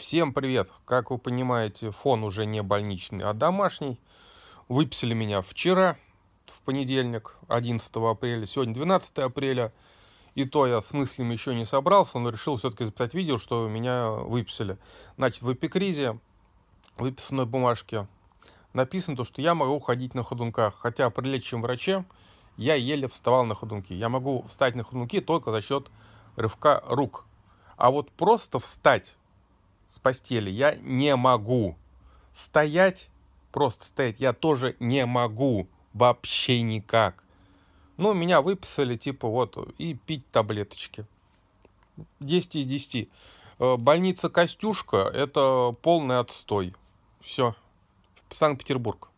Всем привет! Как вы понимаете, фон уже не больничный, а домашний. Выписали меня вчера, в понедельник, 11 апреля. Сегодня 12 апреля. И то я с мыслями еще не собрался, но решил все-таки записать видео, что меня выписали. Значит, в эпикризе, В выписанной бумажке, написано то, что я могу ходить на ходунках. Хотя при лечащем враче я еле вставал на ходунки. Я могу встать на ходунки только за счет рывка рук. А вот просто встать с постели я не могу. Стоять, просто стоять, я тоже не могу. Вообще никак. Ну, меня выписали, типа, вот, и пить таблеточки. 10 из 10. Э, больница Костюшка – это полный отстой. Все. Санкт-Петербург.